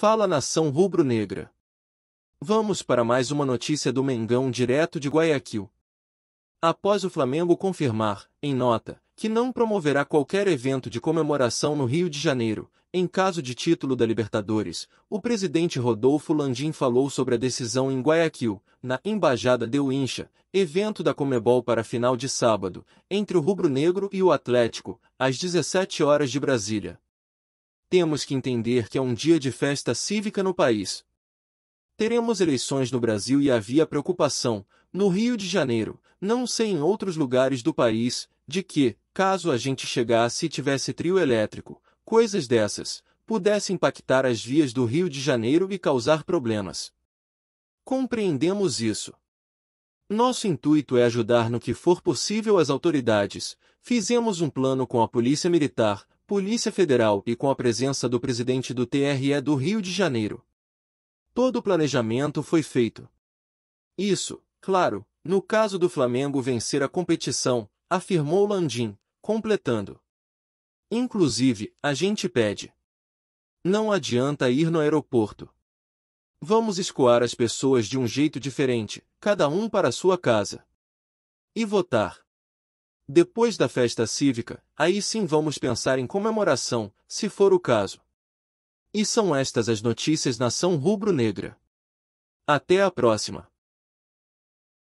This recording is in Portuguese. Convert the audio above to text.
Fala nação rubro-negra. Vamos para mais uma notícia do Mengão direto de Guayaquil. Após o Flamengo confirmar, em nota, que não promoverá qualquer evento de comemoração no Rio de Janeiro, em caso de título da Libertadores, o presidente Rodolfo Landim falou sobre a decisão em Guayaquil, na Embaixada de Uincha, evento da Comebol para a final de sábado, entre o Rubro Negro e o Atlético, às 17 horas de Brasília temos que entender que é um dia de festa cívica no país. Teremos eleições no Brasil e havia preocupação, no Rio de Janeiro, não sei em outros lugares do país, de que, caso a gente chegasse e tivesse trio elétrico, coisas dessas, pudesse impactar as vias do Rio de Janeiro e causar problemas. Compreendemos isso. Nosso intuito é ajudar no que for possível as autoridades. Fizemos um plano com a Polícia Militar, Polícia Federal e com a presença do presidente do TRE do Rio de Janeiro. Todo o planejamento foi feito. Isso, claro, no caso do Flamengo vencer a competição, afirmou Landim, completando. Inclusive, a gente pede. Não adianta ir no aeroporto. Vamos escoar as pessoas de um jeito diferente, cada um para sua casa. E votar. Depois da festa cívica, aí sim vamos pensar em comemoração, se for o caso. E são estas as notícias Nação Rubro-Negra. Até a próxima!